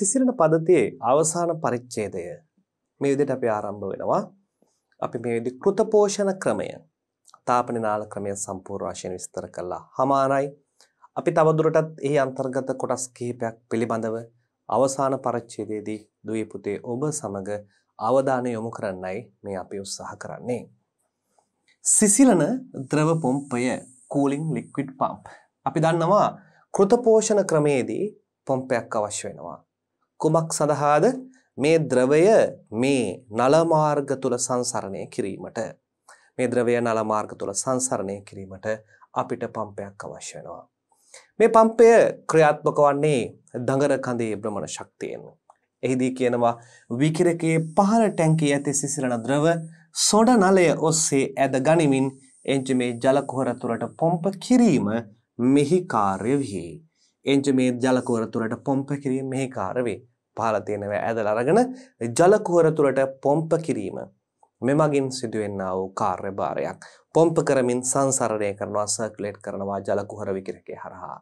සිසිරණ පදතියේ අවසාන පරිච්ඡේදය මේ විදිහට අපි ආරම්භ වෙනවා. අපි මේ විදිහ කෘතපෝෂණ ක්‍රමය තාපන නාල ක්‍රමය සම්පූර්ණ වශයෙන් විස්තර කළා. හමාරයි. අපි තවදුරටත් එහි අන්තර්ගත කොටස් කිහිපයක් පිළිබඳව අවසාන පරිච්ඡේදයේදී දුවේ පුතේ ඔබ සමග අවධානය යොමු කරන්නයි මේ අපි උත්සාහ කරන්නේ. සිසිලන ද්‍රව පොම්පය කූලින් ලික්විඩ් පම්ප්. අපි දන්නවා කෘතපෝෂණ ක්‍රමයේදී පොම්පයක් අවශ්‍ය වෙනවා. කුමක් සඳහාද මේ ද්‍රවය මේ නල මාර්ග තුල සංසරණය කිරීමට මේ ද්‍රවය නල මාර්ග තුල සංසරණය කිරීමට අපිට පම්පයක් අවශ්‍ය වෙනවා මේ පම්පය ක්‍රියාත්මක වන්නේ දඟර කඳේ භ්‍රමණ ශක්තියෙන් එහිදී කියනවා විකිරකයේ පහළ ටැංකියේ ඇති සිසිලන ද්‍රව සොඩ නලය ඔස්සේ ඇද ගනිමින් එංජ මේ ජල කුහර තුලට පොම්ප කිරීම මෙහි කාර්ය වේ. එංජ මේ ජල කුහර තුලට පොම්ප කිරීම මෙහි කාර්ය වේ. පහළ තියෙනව ඇදලා අරගෙන ජල කුහර තුලට පොම්ප කිරීම. මෙමගින් සිදුවෙන්නා වූ කාර්යභාරයක්. පොම්ප කරමින් සංසරණය කරනවා සර්කියුලේට් කරනවා ජල කුහර විකිරකේ හරහා.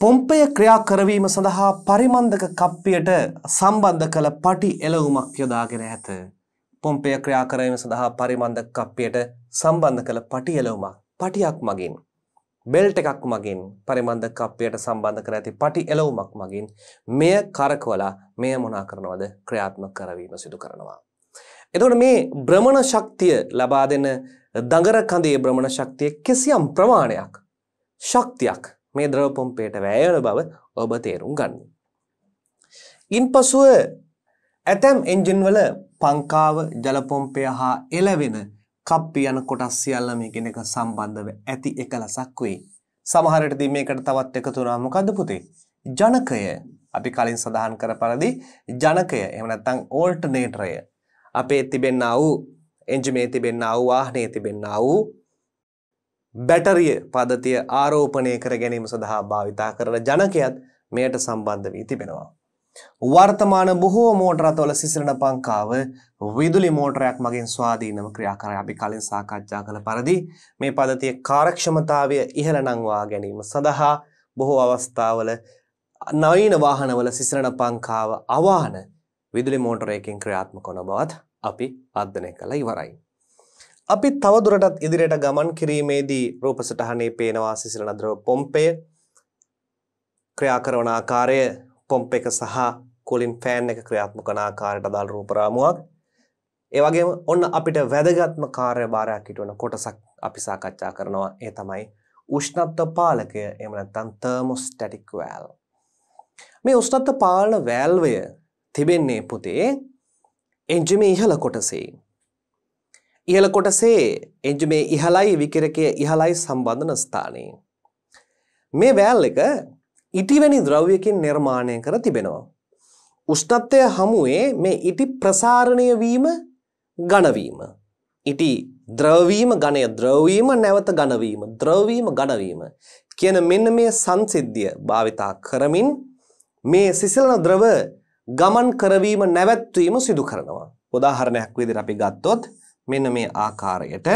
පොම්පය ක්‍රියා කරවීම සඳහා පරිමන්දක කප්පියට සම්බන්ධ කළ පටි එළවුමක් යොදාගෙන ඇත. පොම්පය ක්‍රියා කරවීම සඳහා පරිමන්දක කප්පියට සම්බන්ධ කළ පටි එළවුමක් පටියක් මගින් බෙල්ට් එකක් මගින් පරිමන්ද කප්පයට සම්බන්ධ කර ඇති පටි එලවුමක් මගින් මෙය කරකවලා මෙය මොනා කරනවද ක්‍රියාත්මක කරවීම සිදු කරනවා. එතකොට මේ භ්‍රමණ ශක්තිය ලබා දෙන දඟර කඳේ භ්‍රමණ ශක්තිය කිසියම් ප්‍රමාණයක් ශක්තියක් මේ ද්‍රව පොම්පයට වැයවන බව ඔබ තේරුම් ගන්න. ඉන්පසුව ඇතැම් එන්ජින්වල පංකාව ජල පොම්පය හා එළවෙන කප්පි යන කොටස් සියල්ල මේකෙන් එක සම්බන්ධව ඇති එකලසක් වෙයි. සමහර විටදී මේකට තවත් එකතු වෙනවා මොකද්ද පුතේ? ජනකය. අපි කලින් සඳහන් කර පරිදි ජනකය එහෙම නැත්නම් ඕල්ටර්නේටරය අපේ තිබෙන්නා වූ එන්ජිමේ තිබෙන්නා වූ වාහනේ තිබෙන්නා වූ බැටරිය පද්ධතිය ආරෝපණය කර ගැනීම සඳහා භාවිතා කරන ජනකයත් මෙයට සම්බන්ධ වී තිබෙනවා. වර්තමාන බොහෝ මෝටරතවල සිසිලන පංකාව විදුලි මෝටරයක් මගින් ස්වාධීනව ක්‍රියාකරයි. අපි කලින් සාකච්ඡා කළ පරිදි මේ පද්ධතියේ කාර්යක්ෂමතාවය ඉහළ නංවා ගැනීම සඳහා බොහෝ අවස්ථාවල නවීන වාහනවල සිසිලන පංකාව අවාහන විදුලි මෝටරයකින් ක්‍රියාත්මක වන බවත් අපි අධ්‍යයනය කළ ඉවරයි. අපි තවදුරටත් ඉදිරියට ගමන් කිරීමේදී රූප සටහනේ පේනවා සිසිලන ද්‍රව පොම්පය ක්‍රියා කරන ආකාරය කොම්ප එක සහ කුලින් ෆෑන් එක ක්‍රියාත්මක කරන ආකාරයට අදාළ රූප රාමුවක්. ඒ වගේම ඔන්න අපිට වැදගත්ම කාර්යභාරයක් හිටවන කොටසක් අපි සාකච්ඡා කරනවා. ඒ තමයි උෂ්ණත්ව පාලකය. එහෙම නැත්නම් thermostatic valve. මේ උෂ්ණත්ව පාලන වැල්වය තිබෙන්නේ පුතේ එන්ජිමේ ඉහළ කොටසේ. ඉහළ කොටසේ එන්ජිමේ ඉහළයි විකිරකය ඉහළයි සම්බන්ධන ස්ථානයේ. මේ වැල් එක ඉටිවැනි ද්‍රව්‍යකින් නිර්මාණය කර තිබෙනවා. උෂ්ණත්වය හමුවේ මේ ඉටි ප්‍රසාරණය වීම ඝනවීම. ඉටි ද්‍රවවීම ඝනය ද්‍රවවීම නැවත ඝනවීම ද්‍රවවීම ඝනවීම කියන මෙන්න මේ සංසිද්ධිය භාවිතා කරමින් මේ සිසිලන ද්‍රව ගමන් කරවීම නැවැත්වීම සිදු කරනවා. උදාහරණයක් විදිහට අපි ගත්තොත් මෙන්න මේ ආකාරයට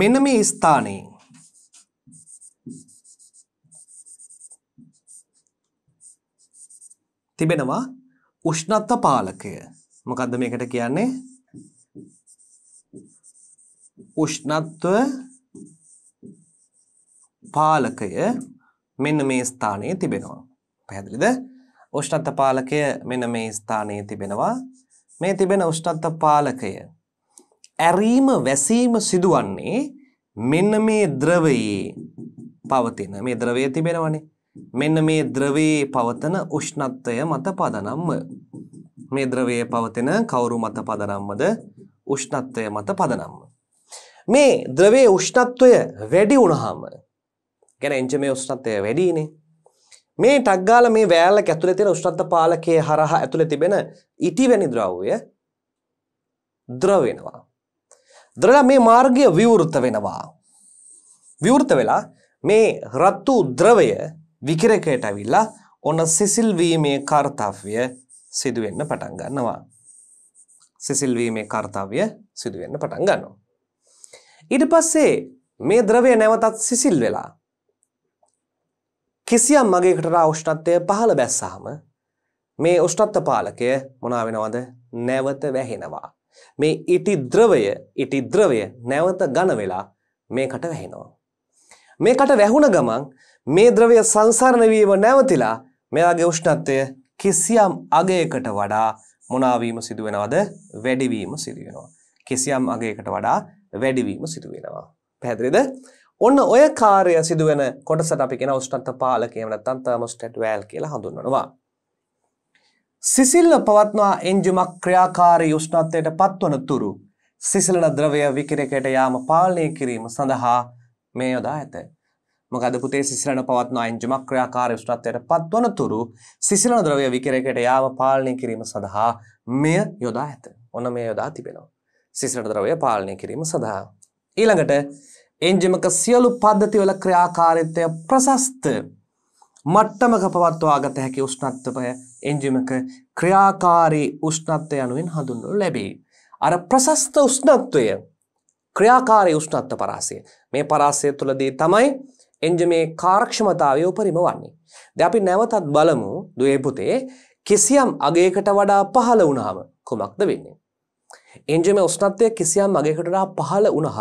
මෙන්න මේ ස්ථානයේ තිබෙනවා උෂ්ණත්ව පාලකය. මොකද්ද මේකට කියන්නේ? උෂ්ණත්ව පාලකය මෙන්න මේ ස්ථානයේ තිබෙනවා. පැහැදිලිද? උෂ්ණත්ව පාලකය මෙන්න මේ ස්ථානයේ තිබෙනවා. මේ තිබෙන උෂ්ණත්ව පාලකය ඇරීම වැසීම සිදුවන්නේ මෙන්න මේ ද්‍රවයේ පවතින මේ ද්‍රවය තිබෙනවනේ මෙන්න මේ ද්‍රවයේ පවතන උෂ්ණත්වය මත පදනම්ම මේ ද්‍රවයේ පවතින කවුරු මත පදනම්මද උෂ්ණත්වය මත පදනම්ම මේ ද්‍රවයේ උෂ්ණත්වය වැඩි වුණාම ගැන එන්ජමේ උෂ්ණත්වය වැඩිනේ මේ ටක්ගාල මේ වෑල්ල ඇතුළේ තියෙන උෂ්ණත්ව පාලකයේ හරහා ඇතුළේ තිබෙන ඉටි වැනි ද්‍රව්‍ය ද්‍රව වෙනවා. ද්‍රවලා මේ මාර්ගය විවෘත වෙනවා. විවෘත වෙලා මේ රත්තු ද්‍රවය විකිරකයට ඇවිල්ලා ඔන්න සිසිල් වීමේ කාර්යය සිදු වෙන්න පටන් ගන්නවා. සිසිල් වීමේ කාර්යය සිදු වෙන්න පටන් ගන්නවා. ඊට පස්සේ මේ ද්‍රවය නැවතත් සිසිල් වෙලා කිසියම් මගේ කටරා උෂ්ණත්වය පහළ බැස්සාම මේ උෂ්ණත්ව පාලකය මොනා වෙනවද නැවත වැහෙනවා. මේ ඉටි ද්‍රවය ඉටි ද්‍රවය නැවත ඝන වෙලා මේකට වැහෙනවා. මේකට වැහුණ ගමන් මේ ද්‍රවය සංසරණ වීම නැවතිලා මෙයාගේ උෂ්ණත්වය කිසියම් අගයකට වඩා මොනාවීම සිදු වෙනවද වැඩිවීම සිදු වෙනවා. කිසියම් අගයකට වඩා වැඩිවීම සිදු වෙනවා. පැහැදිලිද? ඔන්න ඔය කාර්ය සිදුවෙන කොටසට අපි කෙන උෂ්ටන්ත පාලකයම නැත්නම් තර්මෝස්ටැට් වැල් කියලා හඳුන්වනවා. සිසිල්ව පවත්නා එන්ජුමක් ක්‍රියාකාරී උෂ්ණත්වයට පත්වන තුරු සිසිලන ද්‍රවය විකිරකයට යාම පාලනය කිරීම සඳහා මේ යොදා ඇත. මොකද පුතේ සිසිලන පවත්නා එන්ජුමක් ක්‍රියාකාරී උෂ්ණත්වයට පත්වන තුරු සිසිලන ද්‍රවය විකිරකයට යාම පාලනය කිරීම සඳහා මෙය යොදා ඇත. ඔන්න මේ යොදා තිබෙනවා. සිසිලන ද්‍රවය පාලනය කිරීම සඳහා ඊළඟට එන්ජමක සියලු පද්ධතිවල ක්‍රියාකාරිත්වය ප්‍රසස්ත මට්ටමක පවත්වාගත හැකි උෂ්ණත්වය එන්ජිමක ක්‍රියාකාරී උෂ්ණත්වය යනුවෙන් හඳුන්වනු ලැබේ. අර ප්‍රසස්ත උෂ්ණත්වය ක්‍රියාකාරී උෂ්ණත්ව පරාසය. මේ පරාසය තුළදී තමයි එන්ජමේ කාර්ක්ෂමතාවය උපරිම වන්නේ. ද අපි නැවතත් බලමු දුවේපුතේ කිසියම් අගේකට වඩා පහළ වුණහම කුමක්ද වෙන්නේ. එන්ජම උෂ්ණත්වය කිසියම් අගේකටඩා පහළ වුණහම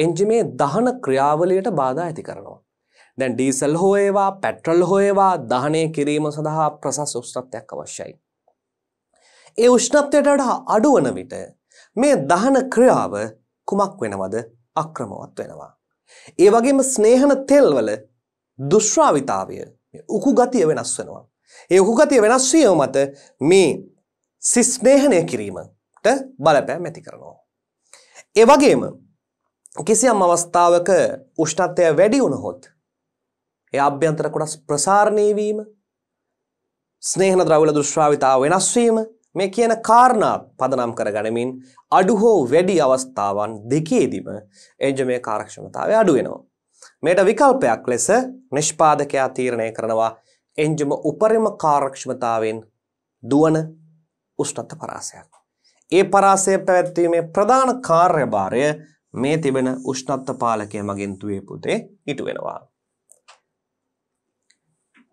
එන්ජිමේ දහන ක්‍රියාවලියට බාධා ඇති කරනවා. දැන් ඩීසල් හෝ ඒවා පැට්‍රල් හෝ ඒවා දහනය කිරීම සඳහා ප්‍රසස් උෂ්ණත්වයක් අවශ්‍යයි. ඒ උෂ්ණත්වයට වඩා අඩුවන විට මේ දහන ක්‍රියාව කුමක් වෙනවද අක්‍රමවත් වෙනවා. ඒ වගේම ස්නේහන තෙල්වල දුශ්‍රාවිතාවය උකුගතිය වෙනස් වෙනවා. ඒ උකුගතිය වෙනස් වීම මත මේ සිස්නේහනය කිරීමට බලපෑම් ඇති කරනවා. ඒ වගේම කිසියම් අවස්ථාවක උෂ්ණත්වය වැඩි වුණහොත් ඒ අභ්‍යන්තර කොටස් ප්‍රසාරණය වීම ස්නේහන ද්‍රව්‍ය දුෂ්රාවිතාව වෙනස් වීම මේ කියන කාරණා පදනම් කරගනිමින් අඩු හෝ වැඩි අවස්ථාවන් දෙකේදීම එන්ජමේ කාර්යක්ෂමතාවය අඩු වෙනවා. මේට විකල්පයක් ලෙස නිෂ්පාදකයා තීරණය කරනවා එන්ජම උපරිම කාර්යක්ෂමතාවෙන් දුවන උෂ්ණත්ව පරාසයක්. ඒ පරාසය පැවැත්වීමේ ප්‍රධාන කාර්යභාරය මේ තිබෙන උෂ්ණත්ව පාලකය මගින් තුවේ පුතේ ඉටු වෙනවා.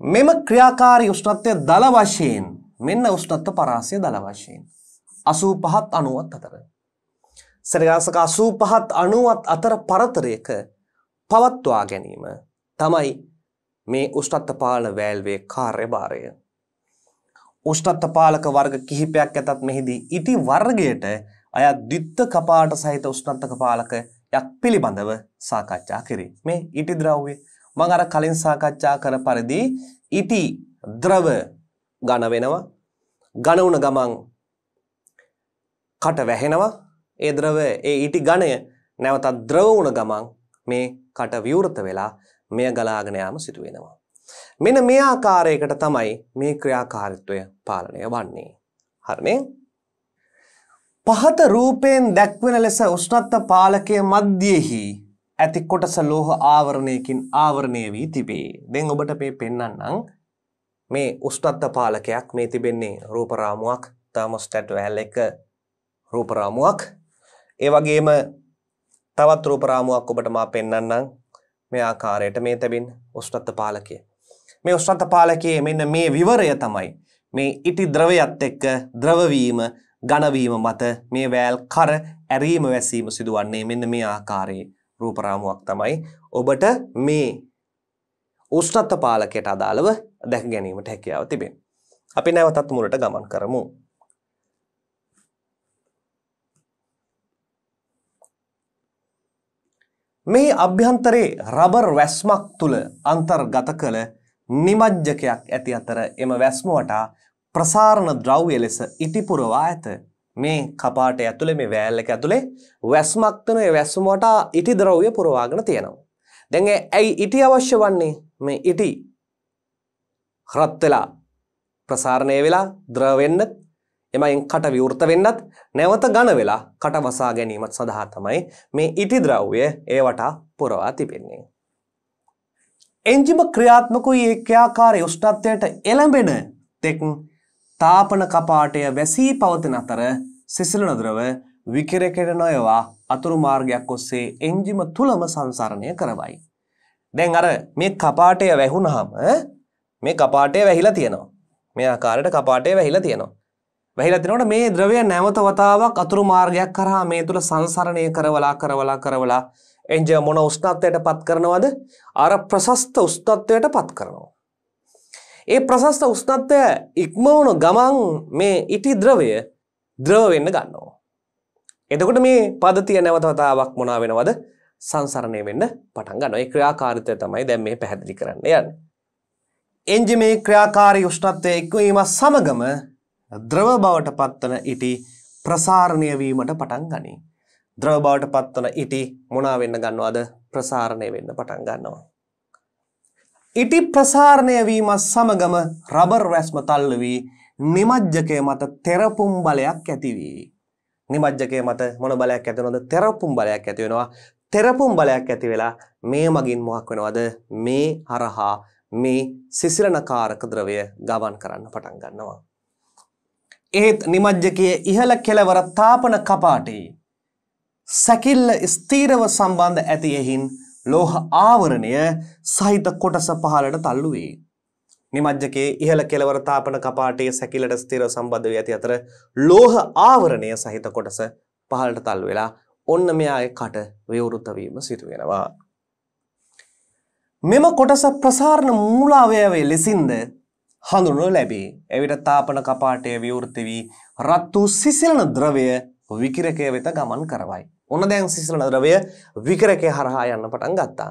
මෙම ක්‍රියාකාරී උෂ්ණත්වය දල වශයෙන් මෙන්න උෂ්ණත්ව පරාසය දල වශයෙන් 85ත් 90ත් අතර. සරගාසක 85ත් 90ත් අතර පරතරයක පවත්වා ගැනීම තමයි මේ උෂ්ණත්ව පාලන වෑල්වේ කාර්යභාරය. උෂ්ණත්ව පාලක වර්ග කිහිපයක් ඇතත් මෙහිදී ඉති වර්ගයට අයත් ද්විත්ත කපාට සහිත උෂ්ණත්මක පාලකයක් පිළිබඳව සාකච්ඡා කරේ. මේ ඉටි ද්‍රව්‍ය මම අර කලින් සාකච්ඡා කර පරිදි ඉටි ද්‍රව ඝන වෙනවා. ඝන වුණ ගමන් කට වැහෙනවා. ඒ ද්‍රව ඒ ඉටි ඝණය නැවතත් ද්‍රව වුණ ගමන් මේ කට විවෘත වෙලා මෙය ගලාගෙන යාම සිදු වෙනවා. මෙන්න මේ ආකාරයකට තමයි මේ ක්‍රියාකාරීත්වය පාලනය වන්නේ. හරිනේ? පහත රූපයෙන් දැක්වෙන ලෙස උෂ්ණත්ත පාලකය මධ්‍යෙහි ඇති කොටස ලෝහ ආවරණයකින් ආවරණය වී තිබේ. දෙන් ඔබට මේ පෙන්නන්නම් මේ උෂ්ණත්ත පාලකයක් මේ තිබෙන්නේ රූපරාමුවක් තර්මොස්ටැට් වැල් එක රූපරාමුවක් ඒ වගේම තවත් රූපරාමුවක් ඔබට මා පෙන්නන්නම් මේ ආකාරයට මේ තිබෙන උෂ්ණත්ත පාලකය. මේ උෂ්ණත්ත පාලකයේ මෙන්න මේ විවරය තමයි මේ ඉටි ද්‍රවයත් එක්ක ද්‍රවවීම ඝනවීම මත මේ වෑල් කර ඇරීම වැසීම සිදුවන්නේ මෙන්න මේ ආකාරයේ රූප රාමුවක් තමයි ඔබට මේ උෂ්ණත්ව පාලකයට අදාළව දැක ගැනීමට හැකියාව තිබෙනවා. අපි නැවතත් මුලට ගමන් කරමු. මේ අභ්‍යන්තරයේ රබර් වැස්මක් තුළ අන්තර්ගත කළ නිමජ්ජකයක් ඇති අතර එම වැස්ම වටා ප්‍රසාරණ ද්‍රව්‍ය ලෙස ඉටිපුරවා ඇත. මේ කපාට ඇතුළේ මේ වෑල් එක ඇතුළේ වැස්මක් තන ඒ වැස්ම වටා ඉටි ද්‍රව්‍ය පුරවාගෙන තියෙනවා. දැන් ඇයි ඉටි අවශ්‍ය වන්නේ? මේ ඉටි රත් වෙලා ප්‍රසාරණය වෙලා ද්‍රව වෙන්නත් එමයින් කට විවෘත වෙන්නත් නැවත ඝන වෙලා කට වසා ගැනීමත් සඳහා තමයි මේ ඉටි ද්‍රව්‍ය ඒ වටා පුරවා තිබෙන්නේ. එන්ජිම ක්‍රියාත්මක වූ ඒකාකාරී උෂ්ණත්වයට එළඹෙන තෙක් තාපන කපාටය වැසී පවතින අතර සිසිල නදුරව විකිරකෙන නොයවා අතුරු මාර්ගයක් ඔස්සේ එන්ජිම තුලම සංසරණය කරවයි. දැන් අර මේ කපාටය වැහුණහම මේ කපාටය වැහිලා තියෙනවා. මේ ආකාරයට කපාටය වැහිලා තියෙනවා. වැහිලා තිනකොට මේ ද්‍රවය නැවත වතාවක් අතුරු මාර්ගයක් කරහා මේ තුල සංසරණය කරවලා කරවලා කරවලා එන්ජිම මොන උෂ්ණත්වයට පත් කරනවද? අර ප්‍රශස්ත උෂ්ණත්වයට පත් කරනවා. ඒ ප්‍රශස්ත උෂ්ණත්වය ඉක්මවුණු ගමන් මේ ඉටි ද්‍රවය ද්‍රව වෙන්න ගන්නවා. එතකොට මේ පදතිය නැවතවතාවක් මොනා වෙනවද සංසරණය වෙන්න පටන් ගන්න ඒ ක්‍රියාකාරිතය තමයි දැන් මේ පැහැදිලි කරන්න යන්න. එන්ජිමේ ක්‍රියාකාරී උෂ්ණත්වය එක්වීම සමගම ද්‍රව බවට පත්වන ඉටි ප්‍රසාරණය වීමට පටන් ගනී. ද්‍රව බවට පත්වන ඉටි මොනා වෙන්න ගන්නවාද ප්‍රසාරණය වෙන්න පටන් ගන්නවා. ඉටි ප්‍රසාරණය වීම සමගම රබර් රැස්ම තල්ල වී නිමජ්ජකය මත තෙරපුම් බලයක් ඇතිවී. නිමජ්ජකය මත මොන බලයක් ඇතිනොද තෙරපුම් බලයක් ඇතිවෙනවා තෙරපුම් බලයක් ඇති වෙලා මේ මගින් මොහක් වෙනවද මේ හරහා මේ සිසිරණකාරක ද්‍රවය ගවන් කරන්න පටන් ගන්නවා. ඒත් නිමජ්ජකයේ ඉහළ කෙලවර තාපන කපාටේ. සැකිල්ල ස්තීරව සම්බන්ධ ඇතියෙහින් ලෝහ ආවරණය සහිත කොටස පහලට තල්ලු වේ. නිමජ්ජකේ ඉහළ කෙලවර තාපන කපාටයේ සැකිලට ස්ථිරව සම්බන්ධ වී ඇති අතර ලෝහ ආවරණය සහිත කොටස පහලට තල්ලු වෙලා ඔන්න මෙයාගේ කට විවෘත වීම සිදු වෙනවා. මෙම කොටස ප්‍රසාරණ මූලාවයවේ ලෙසින්ද හඳුනු ලැබේ. එවිට තාපන කපාටය විවෘති වී රත් වූ සිසිලන ද්‍රවය විකිරකය වෙත ගමන් කරවයි. ඔන්න දැන් සිසිලන ද්‍රවය විකරකේ හරහා යන්න පටන් ගත්තා.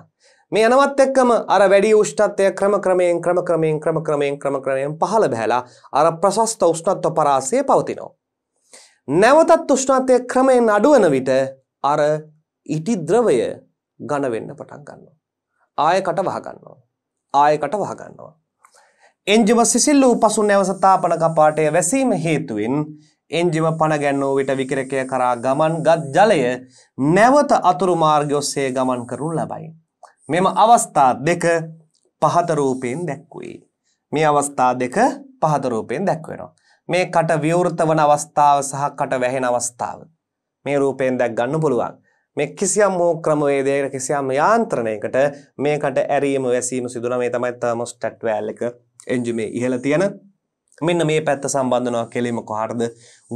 මේ යනවත් එක්කම අර වැඩි උෂ්ණත්වය ක්‍රම ක්‍රමයෙන් ක්‍රම ක්‍රමයෙන් ක්‍රම ක්‍රමයෙන් ක්‍රම ක්‍රමයෙන් පහළ බැහැලා අර ප්‍රශස්ත උෂ්ණත්ව පරාසය පවතිනවා. නැවතත් උෂ්ණත්වය ක්‍රමයෙන් අඩුවන විට අර ඉටි ද්‍රවය ඝන වෙන්න පටන් ගන්නවා. ආයකට වහ ගන්නවා. ආයකට වහ ගන්නවා. එන්ජිම සිසිල් වූ පසු නැවස තාපන කපාටය වැසීම හේතුවෙන් එන්ජිම පණගැන්නෝ විට විකිරකය කරා ගමන් ගත් ජලය නැවත අතුරු මාර්ග ඔස්සේ ගමන් කරනු ලබයි. මෙම අවස්ථා දෙක පහතරූපයෙන් දැක්වේ. මේ අවස්ථා දෙක පහතරූපයෙන් දැක්වෙනවා. මේ කට විවෘත වන අවස්ථාව සහ කට වැහෙන අවස්ථාව. මේ රූපයෙන් දැක් ගන්න පුළුවන්. මේ කිසියම් හෝ ක්‍රමවේදයකට කිසියම් යාන්ත්‍රණයකට මේකට ඇරීම වැසීම සිදුන මේ තමයි තර්මොස්ටට් වෑල් එක එන්ජිමේ ඉහළ තියෙන මෙන්න මේ පැත්ත සම්බන්ධනවා කෙලීම කොහටද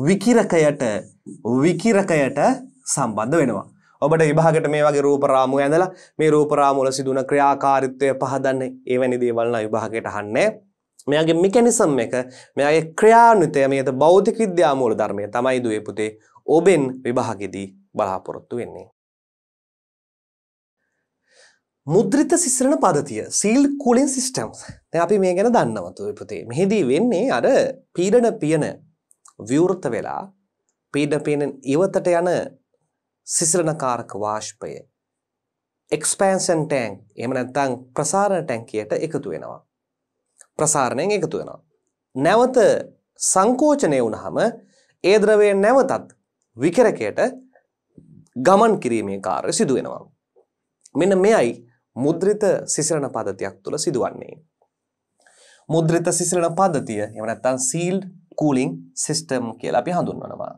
විකිරකයට විකිරකයට සම්බන්ධ වෙනවා. ඔබට විභාගට මේ වගේ රූප රාමු ඇඳලා මේ රූප රාමු වල සිදුන ක්‍රියාකාරීත්වය පහදන්නේ එවැනි දේවල් නම් විභාගයට අහන්නේ. මෙයාගේ මෙකැනිසම් එක මෙයාගේ ක්‍රියාන්විතය මේත භෞතික විද්‍යා මූල ධර්මය තමයි දුවේ පුතේ ඔබෙන් විභාගෙදී බලාපොරොත්තු වෙන්නේ. මුද්‍රිත සිස්රණ පදතිය සීල් කුලින් සිිස්ටම්ස් අපි මේ ගැන දන්නවතු ප්‍රතේ මෙහිදී වෙන්නේ අර පීඩන පියන විවෘත වෙලා පීඩ පියනෙන් ඉවතට යන සිසිරණකාරක වාශ්පය එක්ස්පෑන්සන් ටෑන්ක් එම නැත්තං ප්‍රසාරණ ටැන්කියට එකතු වෙනවා ප්‍රසාරණයෙන් එකතු වෙනවා නැවත සංකෝචනය වුණහම ඒ ද්‍රවය නැවතත් විකරකයට ගමන් කිරීමේ කාර්ය සිදුවෙනවා මෙන්න මෙයයි මුද්‍රිත සිසිරණ පද්ධතියක් තුළ සිදුවන්නේ. මුද්‍රිත සිසිරණ පද්ධතිය එහෙම නැත්නම් සීල්ඩ් කූලිං සිස්ටම් කියලා අපි හඳුන්වනවා.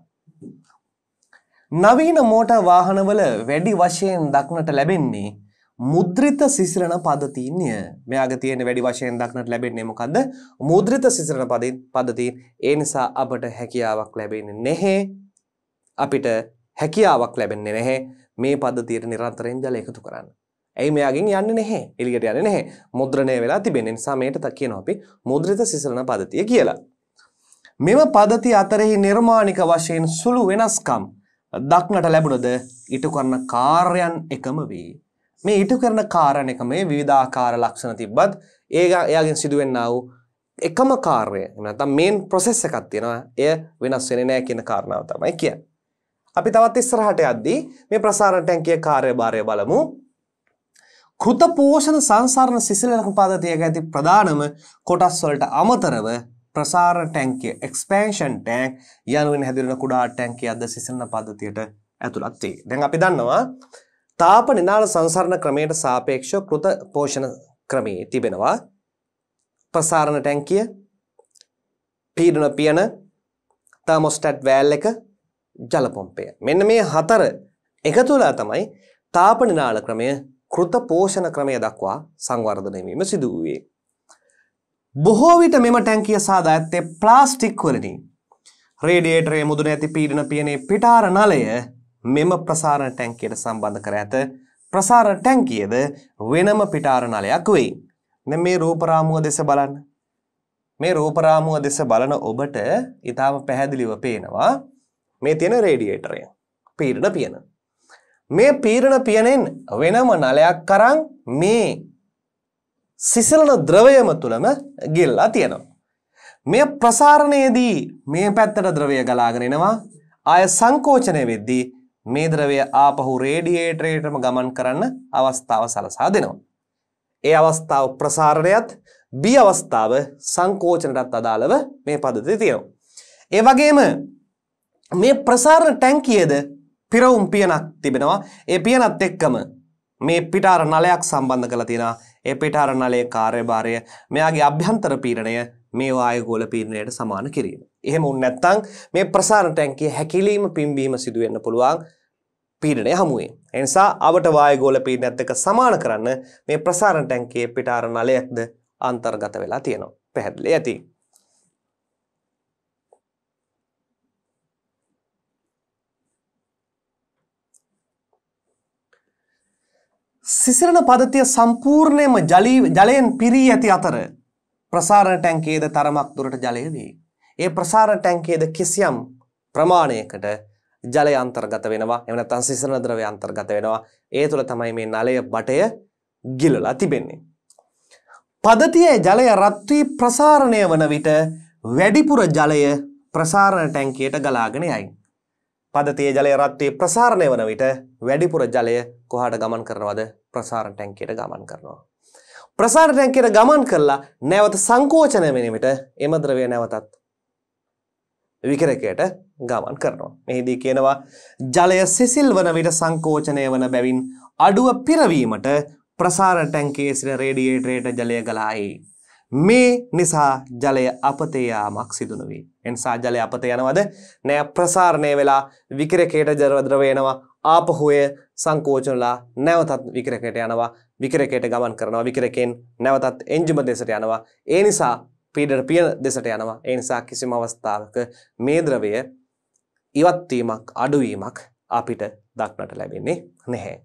නවීන මෝටර් වාහනවල වැඩි වශයෙන් දක්නට ලැබෙන්නේ මුද්‍රිත සිසිරණ පද්ධතින්ය. මෙයාගේ තියෙන වැඩි වශයෙන් දක්නට ලැබෙන්නේ මොකද්ද? මුද්‍රිත සිසිරණ පද්ධතිය. ඒ නිසා අපට හැකියාවක් ලැබෙන්නේ නැහැ. අපිට හැකියාවක් ලැබෙන්නේ නැහැ මේ පද්ධතියට නිරන්තරයෙන් ජල එකතු කරන්න. ඇයි මෙයාගෙන් යන්නේ නැහැ. එළියට යන්නේ නැහැ. මුද්‍රණය වෙලා තිබෙන නිසා මේකට කියනවා අපි මුද්‍රිත සිසලන පද්ධතිය කියලා. මෙම පද්ධති අතරෙහි නිර්මාණික වශයෙන් සුළු වෙනස්කම් දක්නට ලැබුණද ඊට කරන කාර්යයන් එකම වේ. මේ ඊට කරන කාර්යයන් එකම විවිධාකාර ලක්ෂණ තිබ්බත් ඒ එයාගෙන් සිදුවෙන්නා වූ එකම කාර්යය නැත්නම් මේන් ප්‍රොසෙස් එකක් තියෙනවා. එය වෙනස් වෙන්නේ නැහැ කියන කාරණාව තමයි කියන්නේ. අපි තවත් ඉස්සරහට යද්දී මේ ප්‍රසාරණ ටැංකියේ කාර්යභාරය බලමු. කෘතපෝෂණ සංසාරණ සිසිලන උපාදතියක ඇති ප්‍රධානම කොටස් වලට අමතරව ප්‍රසාරණ ටැංකිය එක්ස්පෑන්ෂන් ටැංක් යනුවෙන් හැදිරෙන කුඩා ටැංකිය අද සිසිලන පද්ධතියට ඇතුළත් වේ. දැන් අපි දන්නවා තාප නිදාන සංසරණ ක්‍රමයට සාපේක්ෂව කෘත පෝෂණ ක්‍රමයේ තිබෙනවා ප්‍රසාරණ ටැංකිය පීඩන පියන තර්මොස්ටැට් වෑල් එක ජල පොම්පය. මෙන්න මේ හතර එකතු වෙලා තමයි තාප නිදාන ක්‍රමය කෘත පෝෂණ ක්‍රමය දක්වා සංවර්ධනය වීම සිදු වූයේ. බොහෝ විට මෙම ටැංකිය සාදා ඇත්තේ ප්ලාස්ටික් වලිනි. රේඩියේටරයේ මුදුන ඇති පීඩන පියනේ පිටාර නලය මෙම ප්‍රසාරණ ටැංකියට සම්බන්ධ කර ඇත. ප්‍රසාරණ ටැංකියද වෙනම පිටාර නලයක් වෙයි. දැන් මේ රූපරාමුව දෙස බලන්න. මේ රූපරාමුව දෙස බලන ඔබට ඊටාම පැහැදිලිව පේනවා මේ තියෙන රේඩියේටරය. පීඩන පියන. මේ පීරණ පියනෙන් වෙනම නලයක් කරන් මේ සිසිලන ද්‍රවයම තුළම ගෙල්ලා තියෙනවා. මේ ප්‍රසාරණයේදී මේ පැත්තට ද්‍රවය ගලාගෙන එනවා. ආය සංකෝචනය වෙද්දී මේ ද්‍රවය ආපහු රේඩියේටරයටම ගමන් කරන්න අවස්ථාව සලසා දෙනවා. ඒ අවස්ථාව ප්‍රසාරණයත් බී අවස්ථාව සංකෝචනටත් අදාළව මේ පද්ධතිය තියෙනවා. ඒ වගේම මේ ප්‍රසාරණ ටැංකියද පිරවුම් පියනක් තිබෙනවා ඒ පියනත් එක්කම මේ පිටාර නලයක් සම්බන්ධ කළ තියෙනවා ඒ පිටාර නලයේ කාර්යභාරය මෙයාගේ අභ්‍යන්තර පීඩණය මේ වායගෝල පීඩණයට සමාන කිරීම. එහෙම වුනේ නැත්නම් මේ ප්‍රසාරණ ටැංකියේ හැකිලීම පිම්බීම සිදු වෙන්න පුළුවන් පීඩනය හමුවේ. එනිසා අවට වායගෝල පීඩනයත් එක්ක සමාන කරන්න මේ ප්‍රසාරණ ටැංකියේ පිටාර නලයක්ද අන්තර්ගත වෙලා තියෙනවා. පැහැදිලි ඇති. සිසිලන පදතිය සම්පූර්ණයම ජලයෙන් පිරී ඇති අතර ප්‍රසාරණ ටැන්කේද තරමක් දුරට ජලයදී. ඒ ප්‍රසාරණ ටැන්කේද කිසියම් ප්‍රමාණයකට ජලය අන්තර්ගත වෙනවා එවනත්තන් සිසරණ ද්‍රවය අන්තර්ගත වෙනවා ඒ තුළ තමයි මේ නලය බටය ගිලලා තිබෙන්නේ. පදතියේ ජලය රත්වී ප්‍රසාරණය වන විට වැඩිපුර ජලය ප්‍රසාරණ ටැන්කේට ගලාගෙන යයි. පදතිය ජලය රත්වී ප්‍රසාරණය වන විට වැඩිපුර ජලය කොහාට ගමන් කරනවද ප්‍රසාරණ ටැංකයට ගමන් කරනවා. ප්‍රසාරණ ටැංකයට ගමන් කරලා නැවත සංකෝචනය වෙනීමට එම ද්‍රවය නැවතත් විකරකයට ගමන් කරනවා. මෙහිදී කියනවා ජලය සිසිල් වන විට සංකෝචනය වන බැවින් අඩුව පිරවීමට ප්‍රසාර ටැංකේ සිට රේඩියේටරයට ජලය ගලායි. මේ නිසා ජලය අපතේ යාමක් සිදුන වේ. එනිසා ජලය අපත යනවද? නෑ ප්‍රසාරණය වෙලා විකිරකයට ජරද්‍රව එනවා. ආපහුය සංකෝචනලා නැවතත් විකිරකයට යනවා. විකිරකයට ගමන් කරනවා. විකිරකෙන් නැවතත් එන්ජිම දෙසට යනවා. ඒ නිසා පීඩට පිය දෙසට යනවා. ඒ නිසා කිසිම අවස්ථාවක මේ ද්‍රවය ඉවත් වීමක් අඩුවීමක් අපිට දක්නට ලැබෙන්නේ නැහැ.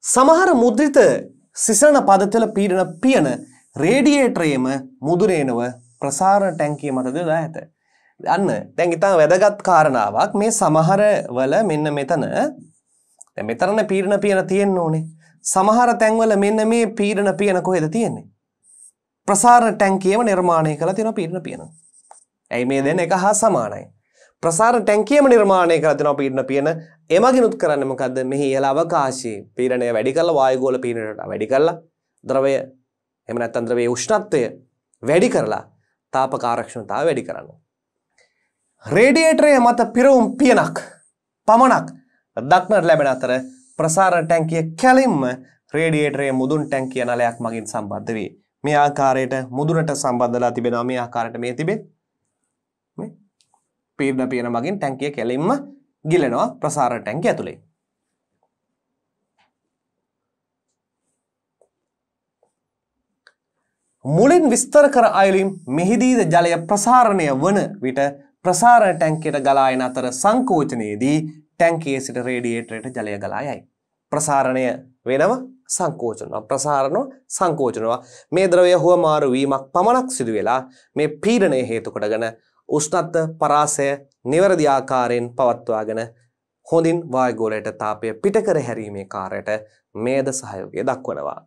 සමහර මුද්‍රිත සිසන පදතල පීඩන පියන රේඩියේටරේම මුදුරේනව ප්‍රසාරණ ටැන්කිය මත දලා ඇත. අන්න දැන් ඉතා වැදගත් කාරණාවක් මේ සමහර වල මෙන්න මෙතන මෙතරන පීරණ පියන තියෙන්න ඕනේ. සමහර තැන්වල මෙන්න මේ පීරණ පියන කොහෙද තියෙන්නේ. ප්‍රසාරණ ටැන්කියම නිර්මාණය කළ තියෙන පීරණ පියන. ඇයි මේ දෙන එක හා සමානයි. ප්‍රසාර ටැන්කියම නිර්මාණය කරතින පිරණ පියන එමගෙනුත් කරන්නමකද මෙහි ඉහල අවකාශයේ පීරණය වැඩි කල්ලා වායගෝල පිරණට වැඩි කල්ලා ද්‍රවය එහෙම නැත්නම් ද්‍රවයේ උෂ්ණත්වය වැඩි කරලා තාපක ආරක්ෂණතාවය වැඩි කරන්න. රේඩියේටරය මත පිරවුම් පියනක් පමණක් දක්නට ලැබෙන අතර ප්‍රසාරණ ටැංකිය කැලින්ම රේඩියේටරයේ මුදුන් ටැංකිය නලයක් මගින් සම්බන්ධ වේ. මේ ආකාරයට මුදුනට සම්බන්ධලා තිබෙනවා මේ ආකාරයට මේ තිබේ. මේ පීඩන පියන මගින් ටැංකිය කැලින්ම ගිලෙනවා ප්‍රසාරණ ටැංකිය ඇතුලේ. මුලින් විස්තර කර අයලින් මෙහිදීද ජලය ප්‍රසාරණය වන විට ප්‍රසාරණ ටැංකයට ගලායන අතර සංකෝචනයේදී ටැංකයේ සිට රේඩියේටරයට ජලය ගලායයි. ප්‍රසාරණය වෙනව සංකෝචනවා ප්‍රසාරණ සංකෝචනවා මේ ද්‍රවය හුවමාරු වීමක් පමණක් සිදු වෙලා මේ පීඩනය හේතු කොටගෙන උෂ්ණත්ව පරාසය නිවැරදි ආකාරයෙන් පවත්වාගෙන හොඳින් වායගෝලයට තාපය පිටකර හැරීමේ කාර්යයට මේද සහයෝගය දක්වනවා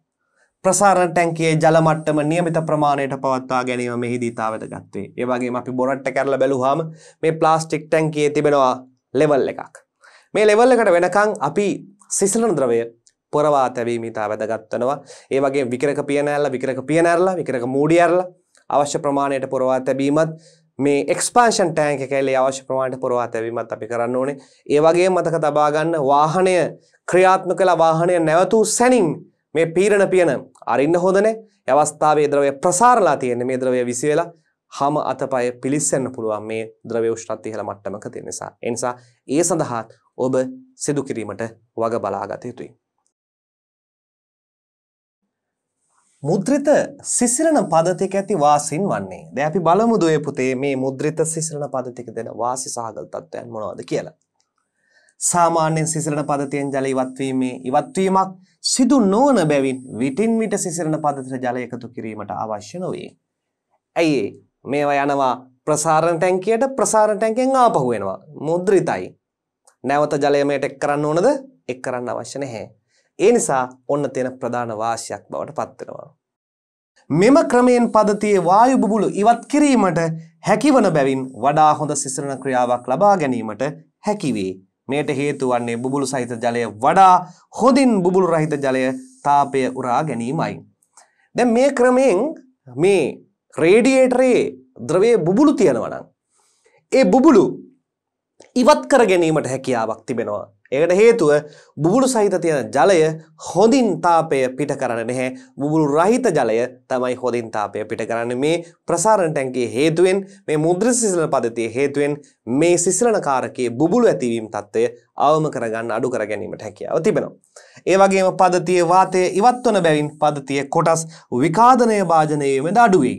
ප්‍රසාරණ ටැංකයේ ජල මට්ටම નિયમિત ප්‍රමාණයට පවත්වා ගැනීම මෙහිදී ඉතා වැදගත් වේ. ඒ වගේම අපි බොරට්ට කැරලා බැලුවාම මේ ප්ලාස්ටික් ටැංකියේ තිබෙනවා ලෙවල් එකක්. මේ ලෙවල් එකට වෙනකන් අපි සිසිලන ද්‍රවය පොරවා තැබීම ඉතා වැදගත් වෙනවා. ඒ වගේම විකිරක පියනැරලා විකිරක පියනැරලා විකිරක මූඩි ඇරලා අවශ්‍ය ප්‍රමාණයට පොරවා තැබීමත් මේ එක්ස්පාන්ෂන් ටෑන්ක කැලේ අවශ්‍ය ප්‍රමාණයට පොරවා තැබීමත් අපි කරන්න ඕනේ. ඒ වගේම මතක තබා ගන්න වාහනය ක්‍රියාත්මක කළ වාහනය නැවතු සැනින් මේ පීරණ පියන අරින්න හොඳනේ අවස්ථාවේ ද්‍රවය ප්‍රසාරලා තියෙන මේ ද්‍රවය විසිවෙලා හම අතපය පිලිස්සන්න පුළුවන් මේ ද්‍රව්‍ය උෂ්ණත්වය ඉහළ මට්ටමක තියෙන නිසා. ඒ නිසා ඒ සඳහා ඔබ සිදු කිරීමට වග බලා ගත යුතුයි. මුද්‍රිත සිසිලන පදතික ඇති වාසින් වන්නේ. දැන් අපි බලමු දුවේ පුතේ මේ මුද්‍රිත සිසිලන පදතික දෙන වාසි සහගත තත්ත්වයන් මොනවද කියලා. සාමාන්‍යයෙන් සිසිලන පදතියෙන් ජල ඉවත්වීමේ ඉවත්වීමක් සිදු නොවන බැවින් විටින් විට සිසිලන පදතට ජල එකතු කිරීමට අවශ්‍ය නොවේ. ඇයි මේවා යනවා ප්‍රසාරණ ටැංකියට ප්‍රසාරණ ටැංකෙන් ආපහු වෙනවා. මුද්‍රිතයි. නැවත ජලය මේට එක් කරන්න ඕනද? එක් කරන්න අවශ්‍ය නැහැ. ඒ නිසා ඔන්න තියෙන ප්‍රධාන වාසියක් බවට පත් වෙනවා. මෙම ක්‍රමයෙන් පදතියේ වායු බුබුලු ඉවත් කිරීමට හැකිවන බැවින් වඩා හොඳ සිසිලන ක්‍රියාවක් ලබා ගැනීමට හැකිවේ. මෙයට හේතු වන්නේ බුබුලු සහිත ජලය වඩා හොඳින් බුබුලු රහිත ජලය තාපය උරා ගැනීමයි. දැන් මේ ක්‍රමයෙන් මේ රේඩියේටරේ ද්‍රවයේ බුබුලු තියෙනවා නම් ඒ බුබුලු ඉවත් කර ගැනීමට හැකියාවක් තිබෙනවා. ඒකට හේතුව බුබුලු සහිත තියෙන ජලය හොඳින් තාපය පිට කරන්නේ නැහැ. බුබුලු රහිත ජලය තමයි හොඳින් තාපය පිට කරන්නේ. මේ ප්‍රසාරණ ටැංකියේ හේතුවෙන් මේ මුද්‍ර සිසිලන පද්ධතියේ හේතුවෙන් මේ සිසිලන කාරකයේ බුබුලු ඇතිවීම తত্ত্বය අවම කරගන්න අඩු කර ගැනීමට හැකියාව තිබෙනවා. ඒ වගේම පද්ධතියේ වාතය ඉවත් වන බැවින් පද්ධතියේ කොටස් විකාදනය භාජනය වීමද අඩු වෙයි.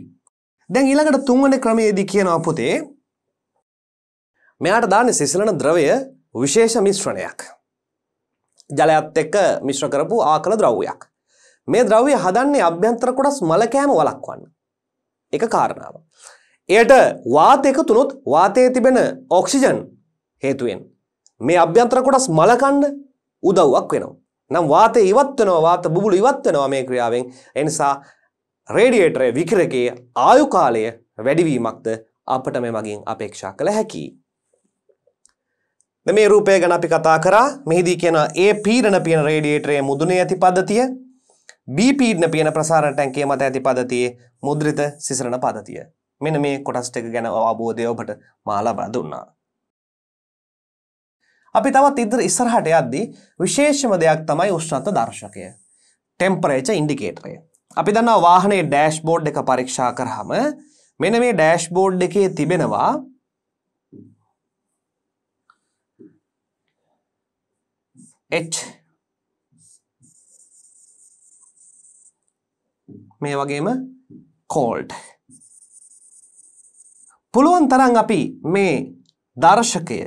දැන් ඊළඟට තුන්වෙනි ක්‍රමයේදී කියනවා පුතේ මෙයාට දාන්නේ සිසිලන ද්‍රවය විශේෂ මිශ්‍රණයක්. ජලයත් එක්ක මිශ්‍ර කරපු ආකළ ද්‍රව්‍යයක්. මේ ද්‍රව්‍ය හදන්නේ අභ්‍යන්තර කොටස් මලකෑම වලක්වන්න. එක කාරණාව. එයට වාත එකතුනොත් වාතයේ තිබෙන ඔක්සිජන් හේතුවෙන් මේ අභ්‍යන්තර කොටස් මලකණ්ඩ උදව්වක් වෙනවා. නම් වාතය ඉවත් වෙනවා වාත බුබුලු ඉවත් වෙනවා මේ ක්‍රියාවෙන්. ඒ නිසා රේඩියේටරයේ විකිරකයේ ආයු කාලය වැඩිවීමක්ද අපට මේ මගින් අපේක්ෂා කළ හැකියි. මේ රූපය ගැන අපි කතා කරා මෙහිදී කියනවා A පීඩන පියන රේඩියේටරයේ මුදුනේ ඇති පද්ධතිය B පීඩන පියන ප්‍රසාරණ ටැංකිය මත ඇති පද්ධතියේ මුද්‍රිත සිසරණ පද්ධතිය. මෙන්න මේ කොටස් ටික ගැන අවබෝධය ඔබට මා ලබා දුන්නා. අපි තවත් ඉදිරි ඉස්සරහට යද්දී විශේෂම දෙයක් තමයි උෂ්ණත්ව දර්ශකය. ටෙම්පරේචර් ඉන්ඩිකේටරය. අපි දන්නවා වාහනේ ඩෑෂ්බෝඩ් එක පරීක්ෂා කරාම මෙන්න මේ ඩෑෂ්බෝඩ් එකේ තිබෙනවා H මේ වගේම cold පුළුවන් තරම් අපි මේ දර්ශකය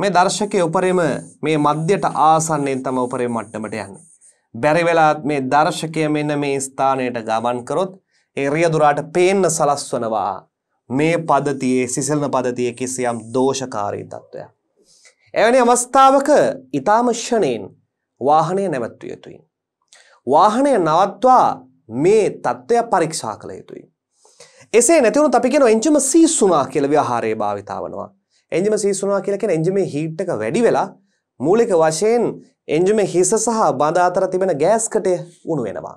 මේ දර්ශකයේ උඩරෙම මේ මධ්‍යයට ආසන්නයෙන් තම උඩරේ මට්ටමට යන්නේ. බැරි වෙලාත් මේ දර්ශකය මෙන්න මේ ස්ථානයට ගමන් කරොත් ඒ රියදුරාට පේන්න සලස්වනවා මේ පද්ධතියේ සිසලන පද්ධතියේ කිසියම් දෝෂකාරී තත්ත්වයක්. එවැනි අවස්ථාවක ඊටාම ෂණයෙන් වාහනය නැවැත්විය යුතුයි. වාහනය නවත්වා මේ தত্ত্বය පරීක්ෂා කළ යුතුයි. එසේ නැති වුණොත් අපි කියනවා එන්ජිම සීසුණා කියලා ව්‍යවහාරයේ භාවිතා වෙනවා. එන්ජිම සීසුණා කියලා කියන්නේ එන්ජිමේ හීට් එක වැඩි වෙලා මූලික වශයෙන් එන්ජිමේ හිස සහ බඳ අතර තිබෙන ගෑස් කටය උණු වෙනවා.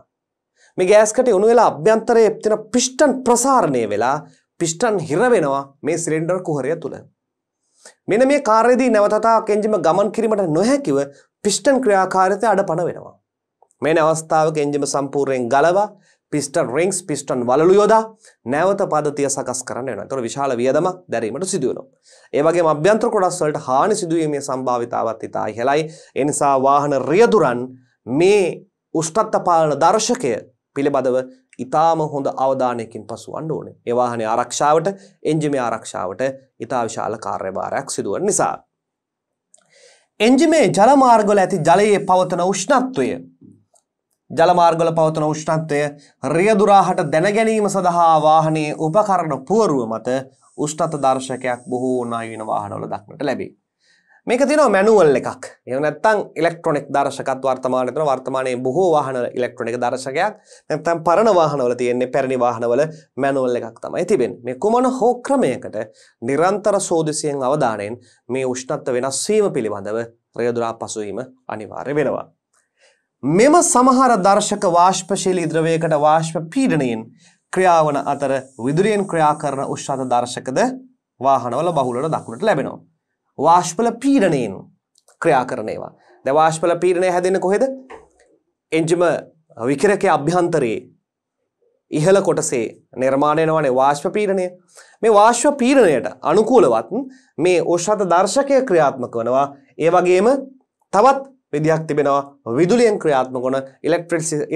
මේ ගෑස් කටය උණු වෙලා අභ්‍යන්තරයේ තියෙන පිෂ්ඨන් ප්‍රසාරණය වෙලා පිෂ්ඨන් හිර වෙනවා මේ සිලින්ඩර් කුහරය තුල. මෙන මේ කාර්යදී නැවතතා කෙන්ජිම ගමන් කිරීමට නොහැකිව පිස්ටන් ක්‍රියාකාරිතය අඩපණ වෙනවා. මේ අවස්ථාව කෙන්ජිම සම්පූර්යෙන් ගලවා පිස්ටන් රිංක්ස් පිස්ටන් වලලු යොදා නැවත පදතිය සකස් කරන්න වෙනවා. ඒතකොට විශාල වියදමක් දැරීමට සිදු වෙනවා. ඒ වගේම අභ්‍යන්තර කොටස් වලට හානි සිදුවීමේ සම්භාවිතාවත් ඉතා ඉහළයි. ඒ නිසා වාහන රියදුරන් මේ උෂ්ණත්ත පාලන දර්ශකය පිළිබඳව ඉතාම හොඳ අවධානයකින් පසු වන්න ඕනේ. ඒ වාහනේ ආරක්ෂාවට, එන්ජිමේ ආරක්ෂාවට ඉතා විශාල කාර්යභාරයක් සිදු වෙන නිසා. එන්ජිමේ ජල මාර්ගවල ඇති ජලයේ පවතන උෂ්ණත්වය ජල මාර්ගවල පවතන උෂ්ණත්වය රියදුරාහට දැන ගැනීම සඳහා වාහනයේ උපකරණ පුවරුව මත උෂ්ණත දර්ශකයක් බොහෝ නැවින වාහනවල දක්නට ලැබේ. මේක තියෙනවා මැනුවල් එකක්. එහෙම නැත්නම් ඉලෙක්ට්‍රොනික දර්ශකත් වර්තමානයේ තියෙන වර්තමානයේ බොහෝ වාහනවල ඉලෙක්ට්‍රොනික දර්ශකයක් නැත්නම් පරණ වාහනවල තියෙන්නේ පැරණි වාහනවල මැනුවල් එකක් තමයි තිබෙන්නේ. මේ කුමන හෝ ක්‍රමයකට නිරන්තර සෝදිසියෙන් අවධානයෙන් මේ උෂ්ණත්ව වෙනස් වීම පිළිබඳව රියදුරා පසුවීම අනිවාර්ය වෙනවා. මෙම සමහර දර්ශක වාෂ්පශීලී ද්‍රවයකට වාෂ්ප පීඩනයෙන් ක්‍රියාවන අතර විදුලියෙන් ක්‍රියා කරන උෂ්ණත දර්ශකද වාහනවල බහුලව දක්නට ලැබෙනවා. වාශ්පල පීරණයෙන් ක්‍රියා කරනේවා. ද වාශ්පල පීරණය හැදෙන කොහෙද එන්ජිම විකිරක අභ්‍යන්තරයේ ඉහළ කොටසේ නිර්මාණයනවනේ වාශ්ව පීරණය මේ වාශ්ව පීරණයට අනුකූලවත් මේ ඕෂධ දර්ශකය ක්‍රියාත්මක වනවා ඒ වගේම තවත් විදිහක් තිබෙනවා විදුලියෙන් ක්‍රියාත්මක වන